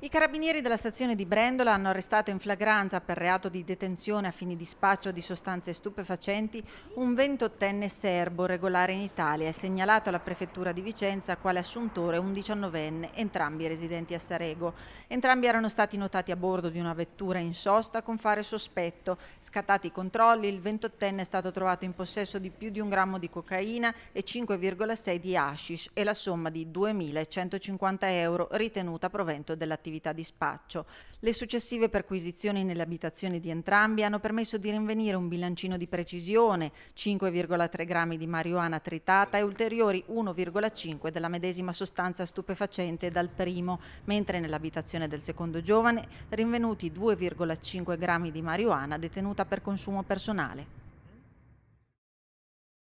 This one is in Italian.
I carabinieri della stazione di Brendola hanno arrestato in flagranza per reato di detenzione a fini di spaccio di sostanze stupefacenti un 28enne serbo regolare in Italia e segnalato alla prefettura di Vicenza quale assuntore un 19enne, entrambi residenti a Starego. Entrambi erano stati notati a bordo di una vettura in sosta con fare sospetto. Scattati i controlli, il 28enne è stato trovato in possesso di più di un grammo di cocaina e 5,6 di hashish e la somma di 2.150 euro ritenuta provento dell'attività attività di spaccio. Le successive perquisizioni nelle abitazioni di entrambi hanno permesso di rinvenire un bilancino di precisione, 5,3 grammi di marijuana tritata e ulteriori 1,5 della medesima sostanza stupefacente dal primo, mentre nell'abitazione del secondo giovane rinvenuti 2,5 grammi di marijuana detenuta per consumo personale.